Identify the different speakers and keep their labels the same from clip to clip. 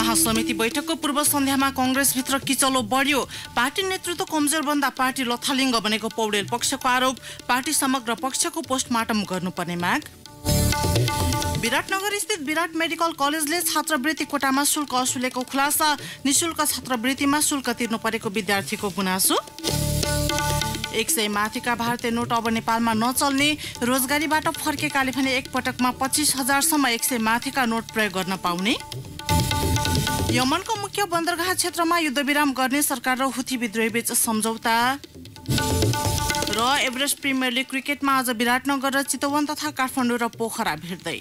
Speaker 1: महासमिति बैठकको पूर्व सन्ध्यामा कङ्ग्रेसभित्र किचलो बढ्यो पार्टी नेतृत्व कमजोर बन्दा पार्टी लथालिङ्ग बनेको पौडेल पक्षको आरोप पार्टी समग्र पक्षको पोस्टमार्टम गर्नुपर्ने माग विराटनगर स्थित विराट मेडिकल कलेजले छात्रवृत्ति कोटामा शुल्क असुलेको खुलासा निशुल्क छात्रवृत्तिमा शुल्क तिर्नु परेको विद्यार्थीको गुनासो एक सय माथिका भारतीय नोट अब नेपालमा नचल्ने रोजगारीबाट फर्केकाले भने एकपटकमा पच्चिस हजारसम्म एक सय माथिका नोट प्रयोग गर्न पाउने यमनको मुख्य बन्दरगाह क्षेत्रमा युद्धविराम गर्ने सरकार र हुथी विद्रोही बीच सम्झौता र एभरेस्ट प्रिमियर लिग क्रिकेटमा आज विराटनगर र चितवन तथा काठमाडौँ र पोखरा भिड्दै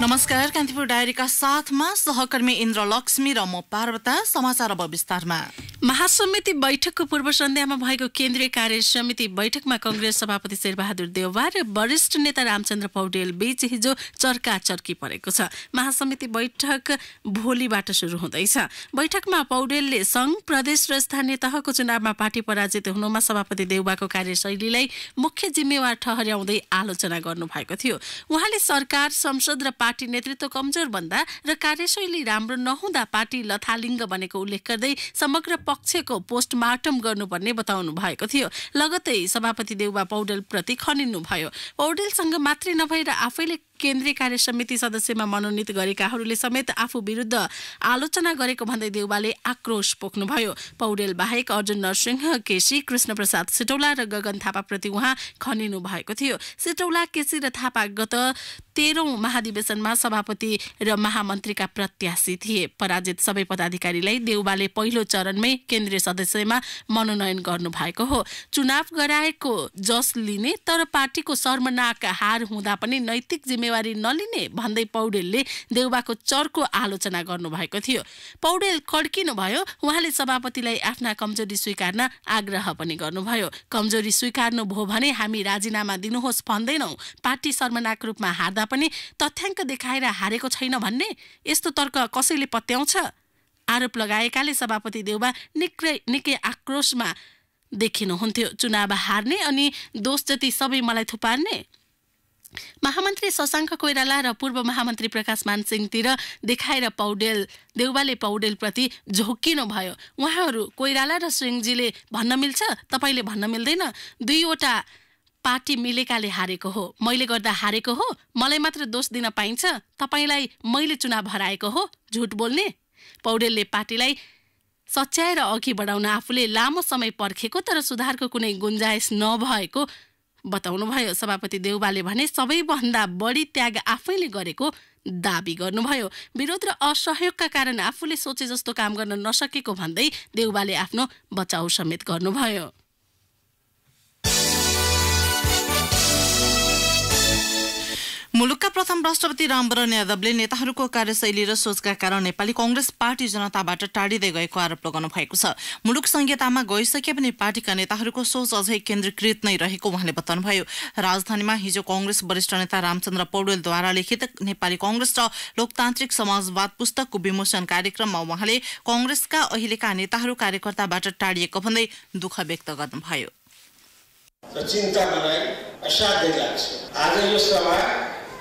Speaker 1: नमस्कार कान्तिपुर डायरीका साथमा सहकर्मी इन्द्र लक्ष्मी र म पार्वता समाचार अब विस्तारमा महासमिति बैठकको पूर्व सन्ध्यामा भएको
Speaker 2: केन्द्रीय कार्य समिति बैठकमा कङ्ग्रेस सभापति शेरबहादुर देववा र वरिष्ठ नेता रामचन्द्र पौडेल बीच हिजो चर्का चर्की परेको छ महासमिति बैठक भोलिबाट सुरु हुँदैछ बैठकमा पौडेलले सङ्घ प्रदेश र स्थानीय तहको चुनावमा पार्टी पराजित हुनुमा सभापति देउवाको कार्यशैलीलाई मुख्य जिम्मेवार ठहर्याउँदै आलोचना गर्नुभएको थियो उहाँले सरकार संसद र पार्टी नेतृत्व कमजोर बन्दा र कार्यशैली राम्रो नहुँदा पार्टी लथालिङ्ग बनेको उल्लेख गर्दै समग्र पक्षको पोस्टमार्टम गर्नुपर्ने बताउनु भएको थियो लगतै सभापति देउबा पौडेलप्रति भयो पौडेलसँग मात्रै नभएर आफैले केन्द्रीय कार्य समिति सदस्यमा मनोनित गरेकाहरूले समेत आफू विरुद्ध आलोचना गरेको भन्दै देउवाले आक्रोश पोख्नुभयो पौडेल बाहेक अर्जुन नरसिंह केसी कृष्ण प्रसाद सिटौला र गगन थापाप्रति उहाँ खनिनु भएको थियो सिटौला केसी र थापा गत तेह्रौँ महाधिवेशनमा सभापति र महामन्त्रीका प्रत्याशी थिए पराजित सबै पदाधिकारीलाई देउबाले पहिलो चरणमै केन्द्रीय सदस्यमा मनोनयन गर्नुभएको हो चुनाव गराएको जस लिने तर पार्टीको शर्मनाक हार हुँदा पनि नैतिक जिम्मेवारी जिम्मेवारी नलिने भन्दै पौडेलले देउबाको चर्को आलोचना गर्नुभएको थियो पौडेल कड्किनुभयो उहाँले सभापतिलाई आफ्ना कमजोरी स्वीकार्न आग्रह पनि गर्नुभयो कमजोरी स्वीकार्नु भयो भने हामी राजीनामा दिनुहोस् भन्दैनौ पार्टी शर्मनाक रूपमा हार्दा पनि तथ्याङ्क देखाएर हारेको छैन भन्ने यस्तो तर्क कसैले पत्याउँछ आरोप लगाएकाले सभापति देउबा निकै निकै आक्रोशमा देखिनुहुन्थ्यो चुनाव हार्ने अनि दोष जति सबै मलाई थुपार्ने महामन्त्री शशाङ्क कोइराला र पूर्व महामन्त्री प्रकाश मानसिंहतिर देखाएर पौडेल देउबाले पौडेलप्रति झोक्किनुभयो उहाँहरू कोइराला र सिंहजीले भन्न मिल्छ तपाईँले भन्न मिल्दैन दुईवटा पार्टी मिलेकाले हारेको हो मैले गर्दा हारेको हो मलाई मात्र दोष दिन पाइन्छ तपाईँलाई मैले चुनाव हराएको हो झुट बोल्ने पौडेलले पार्टीलाई सच्याएर अघि बढाउन आफूले लामो समय पर्खेको तर सुधारको कुनै गुन्जाइस नभएको बताउनुभयो सभापति देउबाले भने सबैभन्दा बढी त्याग आफैले गरेको दावी गर्नुभयो विरोध र असहयोगका कारण आफूले सोचे जस्तो काम गर्न नसकेको भन्दै देउबाले आफ्नो बचाउ समेत गर्नुभयो
Speaker 1: मुलुकका प्रथम राष्ट्रपति रामवरण यादवले नेताहरूको कार्यशैली र सोचका कारण नेपाली कङ्ग्रेस पार्टी जनताबाट टाढिँदै गएको आरोप लगाउनु भएको छ मुलुक संहितामा गइसके पनि पार्टीका नेताहरूको सोच अझै केन्द्रीकृत नै रहेको उहाँले बताउनुभयो राजधानीमा हिजो कङ्ग्रेस वरिष्ठ नेता रामचन्द्र पौडेलद्वारा लिखित नेपाली कङ्ग्रेस र लोकतान्त्रिक समाजवाद पुस्तकको विमोचन कार्यक्रममा उहाँले कङ्ग्रेसका अहिलेका नेताहरू कार्यकर्ताबाट टाढिएको भन्दै दुःख व्यक्त गर्नुभयो
Speaker 3: चिन्ता मलाई असाध्य लाग्छ आज यो सभा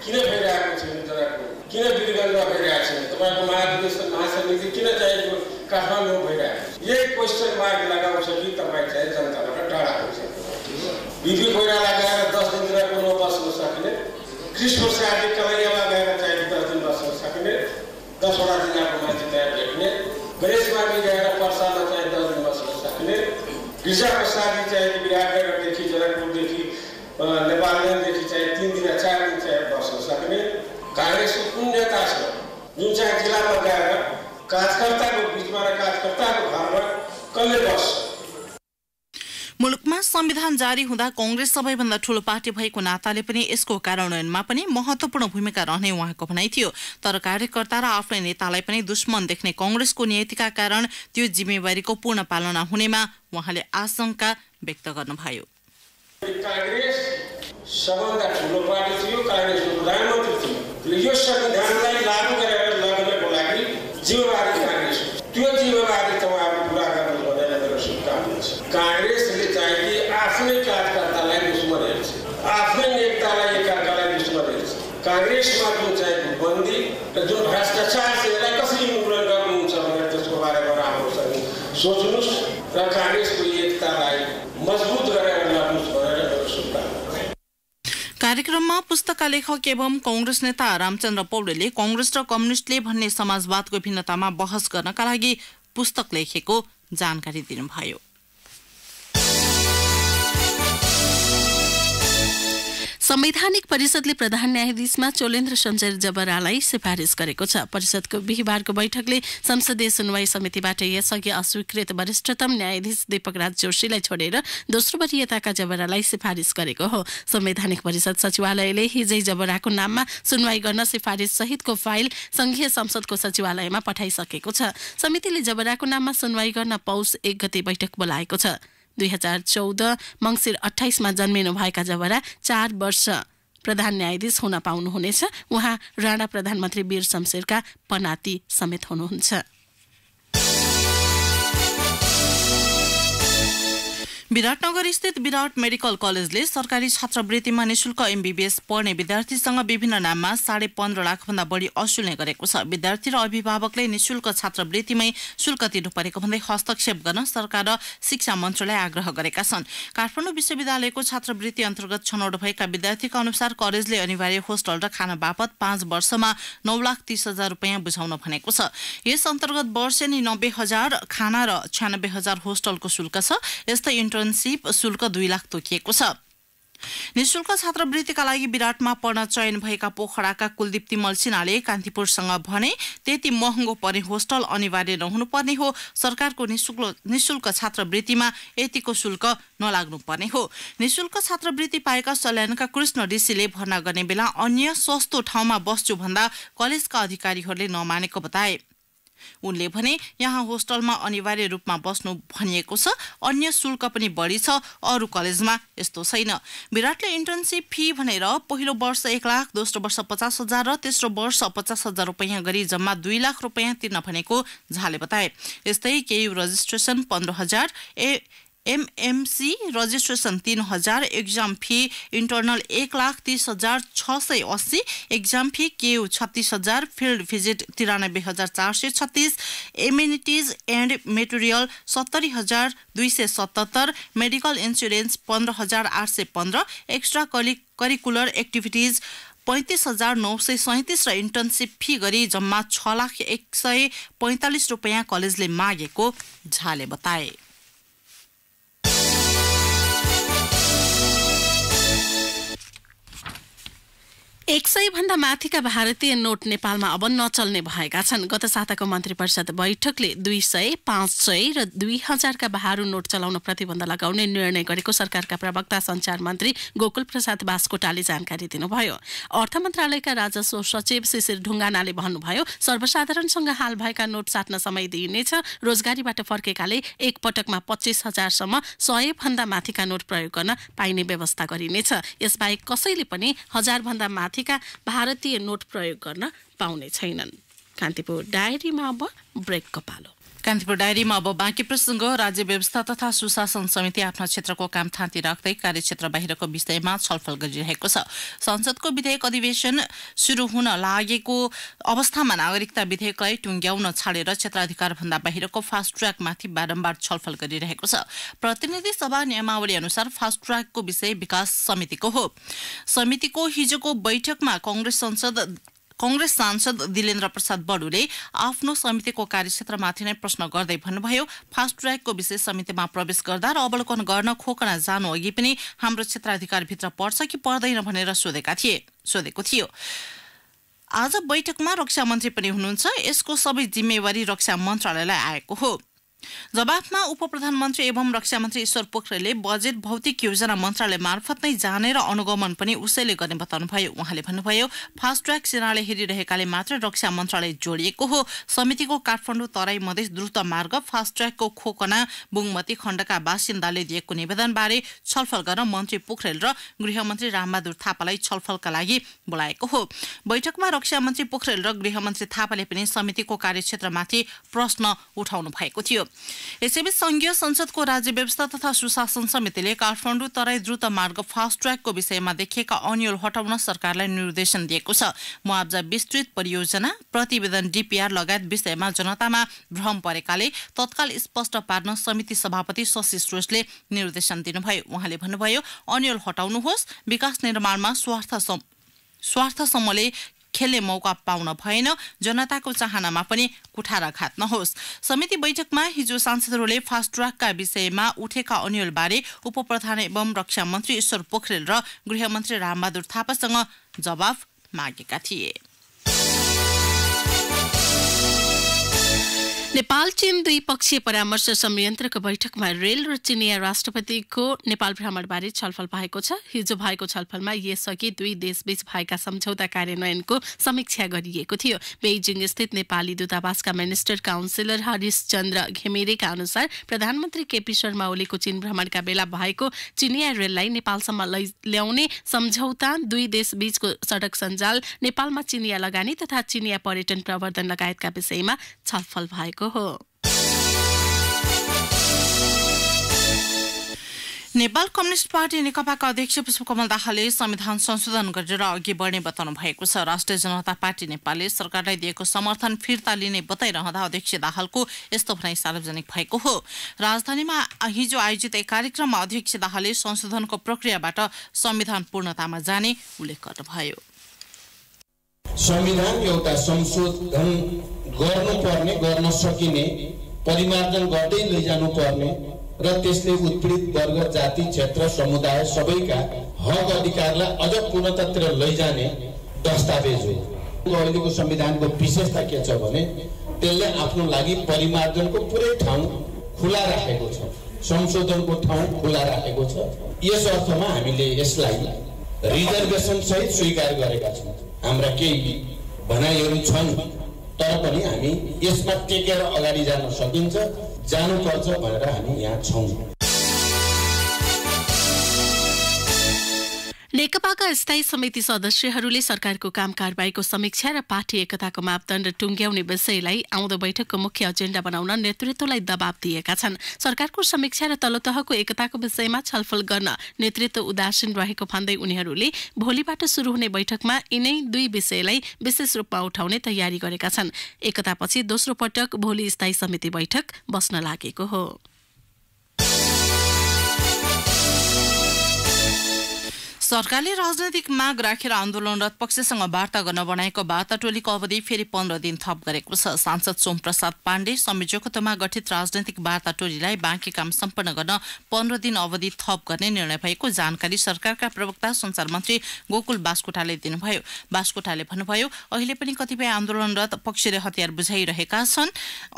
Speaker 3: किन भइरहेको छैन जराको किन दुर्गन्ध भइरहेको छैन तपाईँको महाधिवेशन महासमिति किन चाहिएको काठमाडौँ भइरहेको छ यही क्वेसन मार्क लगाउँछ कि तपाईँ चाहिँ जनताबाट टाढा हुन्छ बिपी कोइरा लगाएर दस दिनतिर कोनो बस्नु सकिने क्रिस्मो साथी गएर गएर चाहिँ दस दिन बस्न सकिने दसवटा जिल्लाको मान्छे त्यहाँ भेट्ने गणेशबारी गएर पर्सामा चाहिँ दस दिन बस्न सकिने भिसाको साथी चाहिँ विराटनगरदेखि जनकपुरदेखि नेपाल काङ्ग्रेसको नेता छ जुन चाहिँ जिल्लामा गएर कार्यकर्ताको बिचमा र कार्यकर्ताको
Speaker 1: घरमा कसले बस्छ मुलुकमा संविधान जारी हुँदा कंग्रेस सबैभन्दा ठूलो पार्टी भएको नाताले पनि यसको कार्यान्वयनमा पनि महत्वपूर्ण भूमिका रहने उहाँको भनाइ थियो तर कार्यकर्ता र आफ्नै नेतालाई पनि दुश्मन देख्ने कंग्रेसको नियतिका कारण त्यो जिम्मेवारीको पूर्ण पालना हुनेमा उहाँले आशंका व्यक्त गर्नुभयो
Speaker 3: कांग्रेस सबैभन्दा ठूलो पार्टी थियो काङ्ग्रेसको प्रधानमन्त्री थियो यो शब्द ध्यानलाई लागू गरेर लग्नको लागि जिम्मेवारी
Speaker 1: कार्यक्रममा पुस्तका लेखक एवं कंग्रेस नेता रामचन्द्र पौडेलले कंग्रेस र कम्युनिष्टले भन्ने समाजवादको भिन्नतामा बहस गर्नका लागि पुस्तक लेखेको जानकारी दिनुभयो संवैधानिक परिषदले प्रधान
Speaker 2: न्यायाधीशमा चोलेन्द्र सञ्जय जबरालाई सिफारिस गरेको छ परिषदको बिहिबारको बैठकले संसदीय सुनवाई समितिबाट यसअघि अस्वीकृत वरिष्ठतम न्यायाधीश दीपकराज जोशीलाई छोडेर दोस्रो वरियताका जबरालाई सिफारिस गरेको हो संवैधानिक परिषद सचिवालयले हिजै जबराको नाममा सुनवाई गर्न सिफारिस सहितको फाइल संघीय संसदको सचिवालयमा पठाइसकेको छ समितिले जबराको नाममा सुनवाई गर्न पौष एक गते बैठक बोलाएको छ दुई हजार चौध मङ्सिर अठाइसमा जन्मिनुभएका जबरा चार वर्ष प्रधान न्यायाधीश हुन पाउनुहुनेछ उहाँ राणा प्रधानमन्त्री वीर शमशेरका पनाती समेत हुनुहुन्छ
Speaker 1: विराटनगर स्थित विराट मेडिकल कलेजले सरकारी छात्रवृत्तिमा निशुल्क एमबीबीएस पढ्ने विद्यार्थीसँग विभिन्न नाममा साढे पन्ध्र लाखभन्दा बढी असुल्ने गरेको छ विद्यार्थी र अभिभावकले निशुल्क छात्रवृत्तिमै शुल्क तिर्नु परेको भन्दै हस्तक्षेप गर्न सरकार र शिक्षा मन्त्रालय आग्रह गरेका छन् काठमाडौँ विश्वविद्यालयको छात्रवृत्ति अन्तर्गत छनौट भएका विद्यार्थीका अनुसार कलेजले अनिवार्य होस्टल र खाना बापत पाँच वर्षमा नौ लाख तीस हजार रुपियाँ बुझाउन भनेको छ यस अन्तर्गत वर्षेनी नब्बे हजार खाना र छ्यानब्बे हजार होस्टलको शुल्क छ यस्तै इन्टर्नसिप शुल्क दुई लाख तोकिएको छ निशुल्क छात्रवृत्तिका लागि विराटमा पढ्न चयन भएका पोखराका कुलदीप तिमल सिन्हाले कान्तिपुरसँग भने त्यति महँगो पर्ने होस्टल अनिवार्य नहुनुपर्ने हो सरकारको निशुल्क छात्रवृत्तिमा यतिको शुल्क नलाग्नुपर्ने हो निशुल्क छात्रवृत्ति पाएका सल्यानका कृष्ण ऋषिले भर्ना गर्ने बेला अन्य सस्तो ठाउँमा बस्छु भन्दा कलेजका अधिकारीहरूले नमानेको बताए उनले भने यहाँ होस्टलमा अनिवार्य रूपमा बस्नु भनिएको छ अन्य शुल्क पनि बढी छ अरू कलेजमा यस्तो छैन विराटले इन्टर्नसिप फी भनेर पहिलो वर्ष एक लाख दोस्रो वर्ष पचास हजार र तेस्रो वर्ष पचास हजार रुपियाँ गरी जम्मा दुई लाख रुपियाँ तिर्न भनेको झाले बताए यस्तै केयु रजिस्ट्रेसन पन्ध्र हजार ए एमएमसी रजिस्ट्रेसन तिन हजार एक्जाम फी इन्टर्नल एक लाख तिस हजार छ सय अस्सी एक्जाम फी केयु छत्तिस हजार फिल्ड भिजिट तिरानब्बे हजार चार सय छत्तिस एमिनिटिज एन्ड मेटेरियल सत्तरी हजार दुई सय सतहत्तर मेडिकल इन्सुरेन्स पन्ध्र हजार आठ सय पन्ध्र एक्स्ट्रा करि करिकुलर एक्टिभिटिज पैँतिस हजार नौ सय सैँतिस र इन्टर्नसिप फी गरी जम्मा छ लाख एक सय पैँतालिस रुपियाँ कलेजले मागेको झाले बताए
Speaker 2: एक सय भन्दा माथिका भारतीय नोट नेपालमा अब नचल्ने भएका छन् गत साताको मन्त्री परिषद बैठकले दुई सय पाँच सय र दुई हजारका बहारू नोट चलाउन प्रतिबन्ध लगाउने निर्णय गरेको सरकारका प्रवक्ता सञ्चार मन्त्री गोकुल प्रसाद बासकोटाले जानकारी दिनुभयो अर्थ मन्त्रालयका राजस्व सचिव शिशिर ढुङ्गानाले भन्नुभयो सर्वसाधारणसँग हाल भएका नोट साट्न समय दिइनेछ रोजगारीबाट फर्केकाले एक पटकमा पच्चिस हजारसम्म सय भन्दा माथिका नोट प्रयोग गर्न पाइने व्यवस्था गरिनेछ यसबाहेक कसैले पनि हजारभन्दा माथि साथीका भारतीय नोट प्रयोग गर्न पाउने छैनन् कान्तिपुर डायरीमा अब ब्रेक
Speaker 1: पालो। कान्तिपुर डायरीमा अब बाँकी प्रसङ्ग राज्य व्यवस्था तथा सुशासन समिति आफ्नो क्षेत्रको काम थाँती राख्दै कार्यक्षेत्र बाहिरको विषयमा छलफल गरिरहेको छ संसदको विधेयक अधिवेशन सुरु हुन लागेको अवस्थामा नागरिकता विधेयकलाई टुङ्ग्याउन छाडेर क्षेत्राधिकारभन्दा बाहिरको फास्ट ट्र्याकमाथि बारम्बार छलफल गरिरहेको छ प्रतिनिधि सभा नियमावली अनुसार फास्ट ट्र्याकको विषय विकास समितिको हो समितिको हिजोको बैठकमा कंग्रेस संसद कंग्रेस सांसद दिलेन्द्र प्रसाद बडुले आफ्नो समितिको कार्यक्षेत्रमाथि नै प्रश्न गर्दै भन्नुभयो फास्ट ट्र्याकको विशेष समितिमा प्रवेश गर्दा र अवलोकन गर्न खोकना जानु अघि पनि हाम्रो क्षेत्राधिकारभित्र पर्छ कि पर्दैन भनेर सोधेका थिए सोधेको थियो आज बैठकमा रक्षा मन्त्री पनि हुनुहुन्छ यसको सबै जिम्मेवारी रक्षा मन्त्रालयलाई आएको हो जवाफमा उप प्रधानमन्त्री एवं रक्षा मन्त्री ईश्वर पोखरेलले बजेट भौतिक योजना मन्त्रालय मार्फत नै जाने र अनुगमन पनि उसैले गर्ने बताउनुभयो उहाँले भन्नुभयो फास्ट ट्र्याक सेनाले हेरिरहेकाले मात्र रक्षा मन्त्रालय जोडिएको हो समितिको काठमाडौँ तराई मधेस द्रुत मार्ग फास्ट ट्र्याकको खोकना बुङमती खण्डका बासिन्दाले दिएको निवेदनबारे छलफल गर्न मन्त्री पोखरेल र गृहमन्त्री रामबहादुर थापालाई छलफलका लागि बोलाएको हो बैठकमा रक्षा मन्त्री पोखरेल र गृहमन्त्री थापाले पनि समितिको कार्यक्षेत्रमाथि प्रश्न उठाउनु भएको थियो यसैबीच संघीय संसदको राज्य व्यवस्था तथा सुशासन समितिले काठमाडौँ तराई द्रुत मार्ग फास्ट ट्र्याकको विषयमा देखिएका अन्यल हटाउन सरकारलाई निर्देशन दिएको छ मुआब्जा विस्तृत परियोजना प्रतिवेदन डिपिआर लगायत विषयमा जनतामा भ्रम परेकाले तत्काल स्पष्ट पार्न समिति सभापति शशि श्रेष्ठले निर्देशन दिनुभयो उहाँले भन्नुभयो अन्यल हटाउनुहोस् विकास निर्माणमा स्वार्थ स्वार्थसम्मले खेल्ने मौका पाउन भएन जनताको चाहनामा पनि कुठारा घात नहोस् समिति बैठकमा हिजो सांसदहरूले फास्ट ट्र्याकका विषयमा उठेका अन्यलबारे उपप्रधान एवं रक्षा मन्त्री ईश्वर पोखरेल र गृहमन्त्री रामबहादुर थापासँग जवाफ मागेका थिए
Speaker 2: नेपाल चीन द्विपक्षीय परामर्श संयन्त्रको बैठकमा रेल र चिनिया राष्ट्रपतिको नेपाल भ्रमणबारे छलफल भएको छ हिजो भएको छलफलमा यसअघि दुई देशबीच भएका सम्झौता कार्यान्वयनको समीक्षा गरिएको थियो बेजिङ स्थित नेपाली दूतावासका मिनिस्टर काउन्सिलर हरिश चन्द्र घिमिरेका अनुसार प्रधानमन्त्री केपी शर्मा ओलीको चीन भ्रमणका बेला भएको चिनिया रेललाई नेपालसम्म ल्याउने सम्झौता दुई देशबीचको सडक सञ्जाल नेपालमा चिनिया लगानी तथा चिनिया पर्यटन प्रवर्धन लगायतका विषयमा छलफल भएको
Speaker 1: भएको हो नेपाल कम्युनिस्ट पार्टी नेकपाका अध्यक्ष पुष्पकमल दाहालले संविधान संशोधन गरेर अघि बढ्ने बताउनु भएको छ राष्ट्रिय जनता पार्टी नेपालले सरकारलाई दिएको समर्थन फिर्ता लिने बताइरहँदा अध्यक्ष दाहालको यस्तो भनाइ सार्वजनिक भएको हो राजधानीमा हिजो आयोजित एक कार्यक्रममा अध्यक्ष दाहालले संशोधनको प्रक्रियाबाट संविधान पूर्णतामा जाने उल्लेख गर्नुभयो
Speaker 3: संविधान एउटा संशोधन गर्नुपर्ने गर्न सकिने परिमार्जन गर्दै लैजानुपर्ने र त्यसले उत्पीडित वर्ग जाति क्षेत्र समुदाय सबैका हक अधिकारलाई अझ पूर्णतातिर लैजाने दस्तावेज हो अहिलेको संविधानको विशेषता के छ भने त्यसले आफ्नो लागि परिमार्जनको पुरै ठाउँ खुला राखेको छ संशोधनको ठाउँ खुला राखेको छ यस अर्थमा हामीले यसलाई रिजर्भेसन सहित स्वीकार गरेका छौँ हाम्रा केही भनाइहरू छन् तर पनि हामी यसमा टेकेर अगाडि जान सकिन्छ जानुपर्छ भनेर हामी यहाँ छौँ
Speaker 2: नेकपाका स्थायी समिति सदस्यहरूले सरकारको काम कारवाहीको समीक्षा र पार्टी एकताको मापदण्ड टुङ्ग्याउने विषयलाई आउँदो बैठकको मुख्य एजेण्डा बनाउन नेतृत्वलाई दबाव दिएका छन् सरकारको समीक्षा र तलतहको एकताको विषयमा छलफल गर्न नेतृत्व उदासीन रहेको भन्दै उनीहरूले भोलिबाट सुरु हुने बैठकमा यिनै दुई विषयलाई विशेष रूपमा उठाउने तयारी गरेका छन् एकतापछि दोस्रो पटक भोलि
Speaker 1: स्थायी समिति बैठक बस्न लागेको हो सरकारले राजनैतिक माग राखेर आन्दोलनरत पक्षसँग वार्ता गर्न बनाएको वार्ता टोलीको अवधि फेरि पन्ध्र दिन थप गरेको छ सांसद सोमप्रसाद पाण्डे संयोजकत्वमा गठित राजनैतिक वार्ता टोलीलाई बाँकी काम सम्पन्न गर्न पन्ध्र दिन अवधि थप गर्ने निर्णय भएको जानकारी सरकारका प्रवक्ता संचार मन्त्री गोकुल बास्कोटाले दिनुभयो बास्कोटाले भन्नुभयो अहिले पनि कतिपय आन्दोलनरत पक्षले हतियार बुझाइरहेका छन्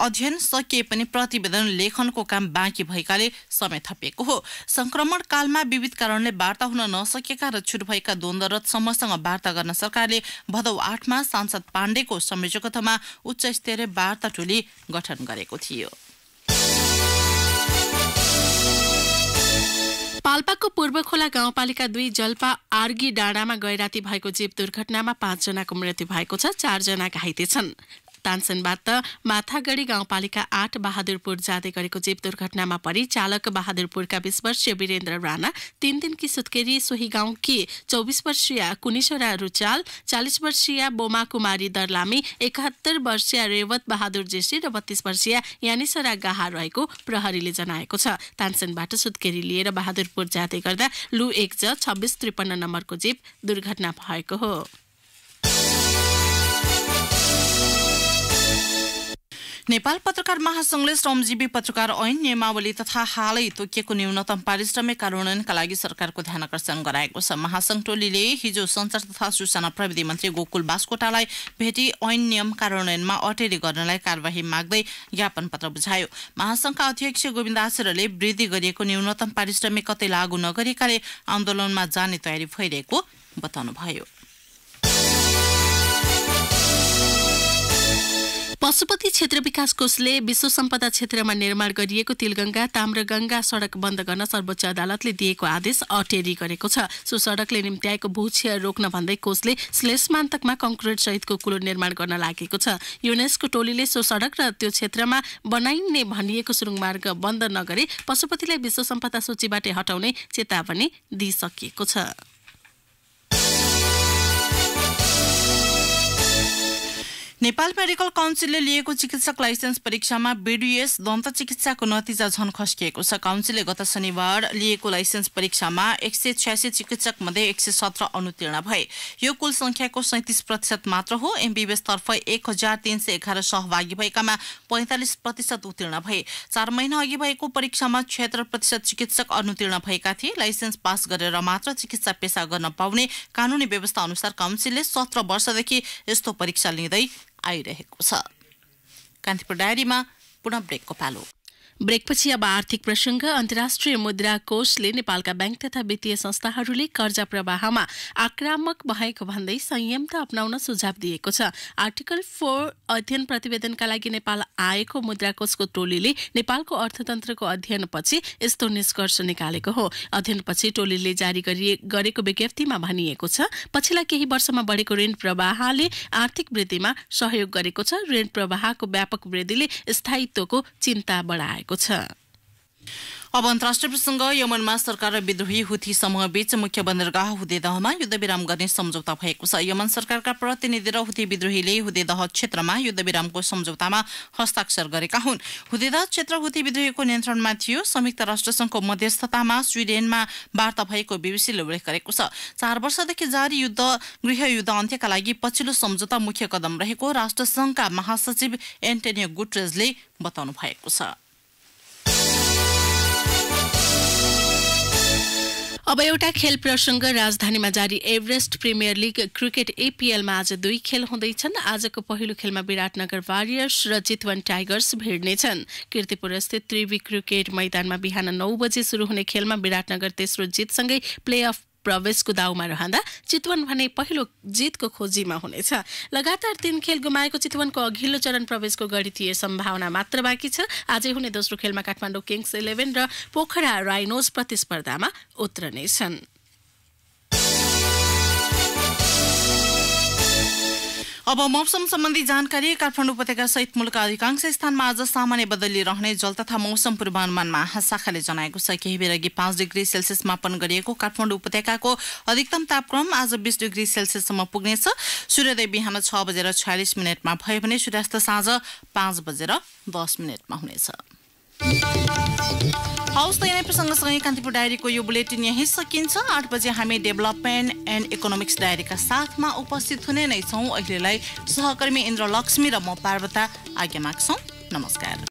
Speaker 1: अध्ययन सकिए पनि प्रतिवेदन लेखनको काम बाँकी भएकाले समय थपिएको हो संक्रमणकालमा विविध कारणले वार्ता हुन नसकेका भएका र छुट भएका द्वन्दरत समूहसँग वार्ता गर्न सरकारले भदौ आठमा सांसद पाण्डेको संयोजकत्वमा उच्च स्तरीय वार्ता टोली गठन गरेको थियो
Speaker 2: पाल्पाको पूर्वखोला गाउँपालिका दुई जल्पा आर्गी डाँडामा गैराती भएको जीव दुर्घटनामा पाँचजनाको मृत्यु भएको छ चारजना घाइते छन् तानसेनबाट माथागढी गाउँपालिका आठ बहादुरपुर जाँदै गरेको जीप दुर्घटनामा परि चालक बहादुरपुरका बिस वर्षीय वीरेन्द्र राणा तीन दिनकी सुत्केरी सोही गाउँकी चौबिस वर्षीय कुनिश्वरा रुचाल चालिस वर्षीय बोमा कुमारी दर्लामी एकात्तर वर्षीय रेवत बहादुर जेसी र बत्तीस वर्षीय यानिसरा गाहा रहेको प्रहरीले जनाएको छ तानसेनबाट सुत्केरी लिएर बहादुरपुर जाँदै गर्दा लु एक छ छब्बिस त्रिपन्न नम्बरको जीप दुर्घटना भएको हो
Speaker 1: नेपाल पत्रकार महासंघले श्रमजीवी पत्रकार ऐन नियमावली तथा हालै तोकिएको न्यूनतम पारिश्रमिक कार्यान्वयनका लागि सरकारको ध्यान आकर्षण गराएको छ महासंघ टोलीले हिजो संचार तथा सूचना प्रविधि मन्त्री गोकुल बास्कोटालाई भेटी ऐन नियम कार्यान्वयनमा अटेरी गर्नलाई कार्यवाही माग्दै ज्ञापन पत्र बुझायो महासंघका अध्यक्ष गोविन्द आचार्यले वृद्धि गरिएको न्यूनतम पारिश्रमिक कतै लागू नगरेकाले आन्दोलनमा जाने तयारी भइरहेको बताउनुभयो
Speaker 2: पशुपति क्षेत्र विकास कोषले विश्व सम्पदा क्षेत्रमा निर्माण गरिएको तिलगङ्गा ताम्रगङ्गा सडक बन्द गर्न सर्वोच्च अदालतले दिएको आदेश अटेरी गरेको छ सो सडकले निम्त्याएको भूक्षय रोक्न भन्दै कोषले श्लेषमान्तकमा कङ्क्रिट सहितको कुलो निर्माण गर्न लागेको छ युनेस्को टोलीले सो सडक र त्यो क्षेत्रमा बनाइने भनिएको सुरुङ मार्ग बन्द नगरी पशुपतिलाई विश्व सम्पदा सूचीबाट हटाउने चेतावनी दिइसकिएको छ
Speaker 1: नेपाल मेडिकल काउन्सिलले लिएको चिकित्सक लाइसेन्स परीक्षामा बिडिएस दन्त चिकित्साको नतिजा झन खस्किएको छ काउन्सिलले गत शनिबार लिएको लाइसेन्स परीक्षामा एक सय छ्यासी चिकित्सक मध्ये एक सय सत्र अनुतीर्ण भए यो कुल संख्याको सैतिस प्रतिशत मात्र हो एमबीबीएसतर्फ एक हजार तीन सय एघार सहभागी भएकामा पैँतालिस प्रतिशत उत्तीर्ण भए चार महिना अघि भएको परीक्षामा छत्तर प्रतिशत चिकित्सक अनुतीर्ण भएका थिए लाइसेन्स पास गरेर मात्र चिकित्सा पेसा गर्न पाउने कानुनी व्यवस्था अनुसार काउन्सिलले सत्र वर्षदेखि यस्तो परीक्षा लिँदै आइरहेको छ कान्तिपुर डायरीमा
Speaker 2: पुनः ब्रेकको पालो ब्रेकपछि अब आर्थिक प्रसङ्ग अन्तर्राष्ट्रिय मुद्रा कोषले नेपालका ब्याङ्क तथा वित्तीय संस्थाहरूले कर्जा प्रवाहमा आक्रामक भएको भन्दै संयमता अप्नाउन सुझाव दिएको छ आर्टिकल फोर अध्ययन प्रतिवेदनका लागि नेपाल आएको मुद्रा कोषको टोलीले नेपालको अर्थतन्त्रको अध्ययनपछि यस्तो निष्कर्ष निकालेको हो अध्ययनपछि टोलीले जारी गरेको विज्ञप्तिमा भनिएको छ पछिल्ला केही वर्षमा बढेको ऋण प्रवाहले आर्थिक वृद्धिमा सहयोग गरेको छ ऋण प्रवाहको व्यापक वृद्धिले स्थायित्वको चिन्ता बढाएको गरिएको छ
Speaker 1: अब अन्तर्राष्ट्रिय प्रसङ्ग यमनमा सरकार र विद्रोही हुथी समूहबीच मुख्य बन्दरगाह हुदेदहमा युद्धविराम गर्ने सम्झौता भएको छ यमन सरकारका प्रतिनिधि र हुथी विद्रोहीले हुदेदह क्षेत्रमा युद्धविरामको सम्झौतामा हस्ताक्षर गरेका हुन् हुदेदह क्षेत्र हुथी विद्रोहीको नियन्त्रणमा थियो संयुक्त राष्ट्रसङ्घको मध्यस्थतामा स्विडेनमा वार्ता भएको बिबिसीले उल्लेख गरेको छ चार वर्षदेखि जारी युद्ध गृह युद्ध अन्त्यका लागि पछिल्लो सम्झौता मुख्य कदम रहेको राष्ट्रसङ्घका महासचिव एन्टोनियो गुटरेजले बताउनु भएको छ
Speaker 2: अब एउटा खेल प्रसङ्ग राजधानीमा जारी एभरेस्ट प्रिमियर लिग क्रिकेट एपिएलमा आज दुई खेल हुँदैछन् आजको पहिलो खेलमा विराटनगर वारियर्स र चितवन टाइगर्स भिड्नेछन् किर्तिपुरस्थित त्रिवी क्रिकेट मैदानमा बिहान नौ बजे सुरु हुने खेलमा विराटनगर तेस्रो जितसँगै प्लेअफ प्रवेशको दाउमा रहँदा चितवन भने पहिलो जितको खोजीमा हुनेछ लगातार तीन खेल गुमाएको चितवनको अघिल्लो चरण प्रवेशको गणितीय सम्भावना मात्र बाँकी छ आजै हुने दोस्रो खेलमा काठमाडौँ किङ्स इलेभेन र पोखरा राइनोज प्रतिस्पर्धामा
Speaker 1: उत्रनेछन् अब मौसम सम्बन्धी जानकारी काठमाडौँ उपत्यका सहित मुलुकका अधिकांश स्थानमा आज सामान्य बदली रहने जल तथा मौसम पूर्वानुमानमा शाखाले जनाएको छ केही बेर अघि पाँच डिग्री सेल्सियस मापन गरिएको काठमाडौँ उपत्यकाको अधिकतम तापक्रम आज बिस डिग्री सेल्सियससम्म पुग्नेछ सूर्योदय बिहान छ बजेर छयालिस मिनटमा भयो भने सूर्यास्त साँझ पाँच बजेर दस मिनटमा हुनेछ हाउस त यिनै प्रसङ्गसँगै कान्तिपुर डायरीको यो बुलेटिन यहीँ सकिन्छ आठ बजे हामी डेभलपमेन्ट एन्ड इकोनोमिक्स डायरीका साथमा उपस्थित हुने नै छौँ अहिलेलाई सहकर्मी इन्द्र लक्ष्मी र म पार्वता आज्ञा माग्छौँ नमस्कार